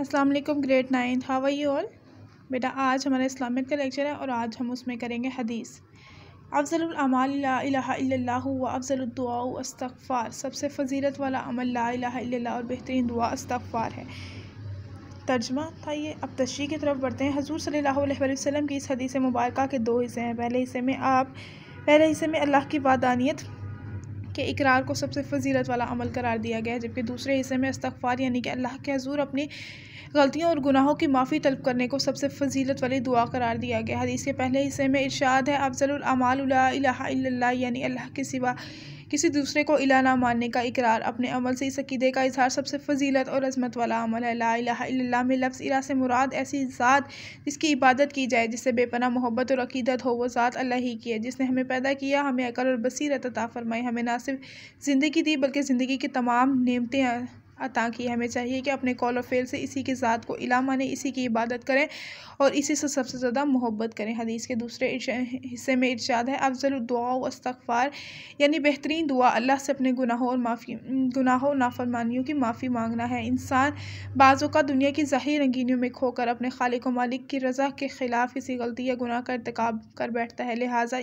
अस्सलाम वालेकुम grade ninth how are you all बेटा आज हमारा इस्लामिक का लेक्चर है और आज हम उसमें करेंगे हदीस अफजलमाल ला व अफजलदुआ अस्तफ़ार सबसे फ़जीलत वाला अमल ला और बेहतरीन दुआ अस्तफ़ार है तर्जमा था ये अब तशरी की तरफ बढ़ते हैं हजूर सल्ला की इस हदीस मुबारक के दो हिस्से हैं पहले हिस्से में आप पहले हिस्से में अल्लाह की वादानियत के इकरार को सबसे फजीलत वाला अमल करार दिया गया है जबकि दूसरे हिस्से में इस्तफ़ार यानी कि अल्लाह के हजूर अपनी गलतियों और गुनाहों की माफ़ी तलब करने को सबसे फजीलत वाली दुआ करार दिया गया हदीस के पहले हिस्से में इर्शाद है अफजल अमाल यानी अल्लाह के सिवा किसी दूसरे को इला ना मानने का इकरार अपने अमल से इस अकीदे का इजहार सबसे फजीलत और अजमत वाला अमल है ला में लफ्ज़ इला से मुराद ऐसी ज़ात जिसकी इबादत की जाए जिससे बेपना मोहब्बत और अकीदत हो वो ज़ात अल्लाह ही की है जिसने हमें पैदा किया हमें अकल और बसीरत अता फरमाई हमें ना सिर्फ ज़िंदगी दी बल्कि ज़िंदगी की तमाम नियमतें अता की हमें चाहिए कि अपने कॉल और फेल से इसी के ज़ात को इला माने इसी की इबादत करें और इसी से सबसे ज़्यादा मोहब्बत करें हदीस के दूसरे हिस्से में इर्शाद है अफजल दुआ वस्तफ़ार यानी बेहतरीन दुआ अल्लाह से अपने गुनाहों और माफ़ी गुनाहों नाफरमानियों की माफ़ी मांगना है इंसान बाज़ों का दुनिया की ज़ाहिर रंगीनियों में खोकर अपने खालिक व मालिक की रज़ा के ख़िलाफ़ किसी गलती या गुनाह का इरतकब कर बैठता है लिहाजा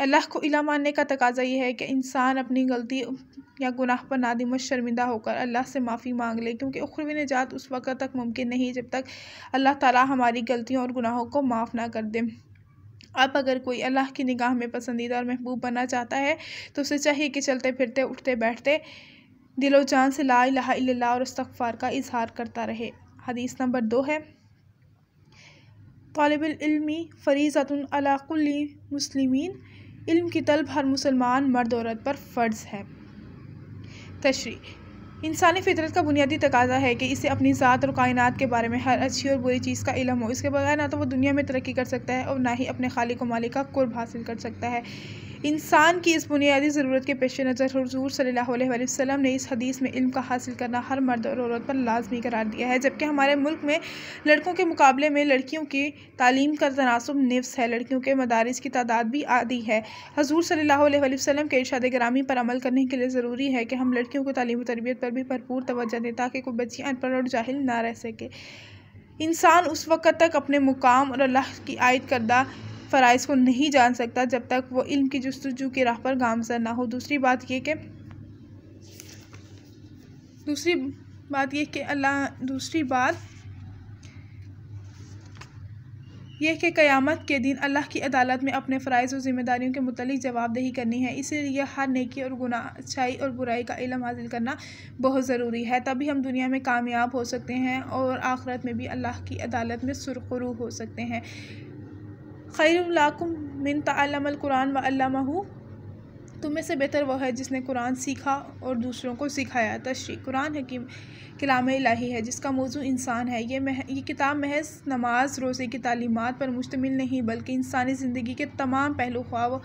अल्लाह को इला मानने का तकाजा ये है कि इंसान अपनी गलती या गुनाह पर नादिम शर्मिंदा होकर अल्लाह से माफ़ी मांग ले क्योंकि उखरवी निजात उस वक्त तक मुमकिन नहीं जब तक अल्लाह ताला हमारी गलतियों और गुनाहों को माफ़ ना कर दे अब अगर कोई अल्लाह की निगाह में पसंदीदा और महबूब बनना चाहता है तो उसे चाहिए कि चलते फिरते उठते बैठते दिलो जान से ला ला और इस्तफ़ार का इजहार करता रहे हदीस नंबर दो है तलब फ़रीज़तुल मुस्लिमीन इल्म की तलब हर मुसलमान मर्द औरत पर फ़र्ज़ है तशरी इंसानी फितरत का बुनियादी तकाजा है कि इसे अपनी ज़ात और कायनात के बारे में हर अच्छी और बुरी चीज़ का इलम हो इसके बगैर ना तो वो दुनिया में तरक्की कर सकता है और ना ही अपने खाली व मालिक का कुर्ब हासिल कर सकता है इंसान की इस बुनियादी ज़रूरत के पेश नज़र हजूर सलील वसम ने इस हदीस में इल्म का हासिल करना हर मर्द और औरत पर लाजमी करार दिया है जबकि हमारे मुल्क में लड़कों के मुकाबले में लड़कियों की तालीम का तनासब नफ्स है लड़कियों के मदारस की तादाद भी आदि है हजूर सल्ला वसम के इर्शाद ग्रामी पर अमल करने के लिए ज़रूरी है कि हम लड़कियों को तालीम तरबियत पर भी भरपूर तोज्जह दें ताकि कोई बच्ची अनपढ़ और जाहिल ना रह सके इंसान उस वक़्त तक अपने मुकाम और अल्लाह की आयद करदा फ़राइज़ को नहीं जान सकता जब तक वो इल्म की जस्तजू की राह पर गामजर ना हो दूसरी बात यह कि दूसरी बात यह कि अल्लाह दूसरी बात यह कि क़यामत के दिन अल्लाह की अदालत में अपने फ़रज़ और ज़िम्मेदारियों के मतलब जवाबदेही करनी है इसीलिए हर नेकी और गुना अच्छाई और बुराई का इलम हासिल करना बहुत ज़रूरी है तभी हम दुनिया में कामयाब हो सकते हैं और आखरत में भी अल्लाह की अदालत में सुरखरू हो सकते हैं खैरकुम मिन तमकुरान वल्लमहू तुम में से बेहतर वह है जिसने कुरान सीखा और दूसरों को सिखाया तशरी कुरान हकीम कलाम इलाही है जिसका मौजू इंसान है ये मह ये किताब महज नमाज रोज़े की तालीमत पर मुश्तमिल नहीं बल्कि इंसानी ज़िंदगी के तमाम पहलू ख्वाब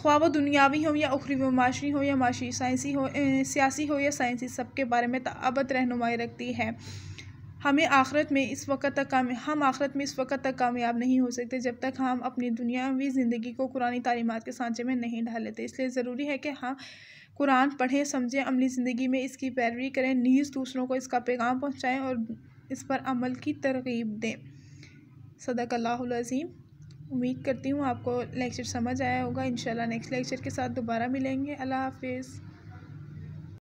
ख्वाब दुनियावी हो या उखरी व माशरी हो या माशी साइंसी हो ए, सियासी हो या साइंसी सब के बारे में तबत रहनुमाई रखती है हमें आखरत में इस वक्त तक काम हम आखरत में इस वक्त तक कामयाब नहीं हो सकते जब तक हम अपनी दुनियावी ज़िंदगी को कुरानी तालीमत के सांचे में नहीं ढाल लेते इसलिए ज़रूरी है कि हम कुरान पढ़ें समझें अमली ज़िंदगी में इसकी पैरवी करें नीज़ दूसरों को इसका पैगाम पहुँचाएँ और इस पर अमल की तरगीब दें अल्लाजीम उम्मीद करती हूँ आपको लेक्चर समझ आया होगा इन नेक्स्ट लेक्चर के साथ दोबारा मिलेंगे अल्लाह हाफिज़